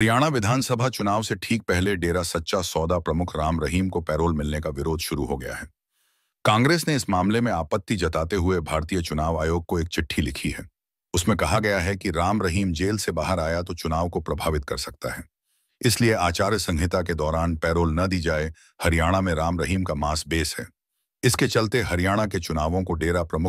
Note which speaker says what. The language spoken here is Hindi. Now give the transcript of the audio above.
Speaker 1: हरियाणा विधानसभा चुनाव से ठीक पहले डेरा सच्चा सौदा प्रमुख राम रहीम को पैरोल मिलने का विरोध शुरू हो गया है कांग्रेस ने इस मामले में आपत्ति जताते हुए भारतीय चुनाव आयोग को एक चिट्ठी लिखी है उसमें कहा गया है कि राम रहीम जेल से बाहर आया तो चुनाव को प्रभावित कर सकता है इसलिए आचार्य संहिता के दौरान पैरोल न दी जाए हरियाणा में राम रहीम का मास बेस है इसके चलते हरियाणा के चुनावों को डेरा प्रमुख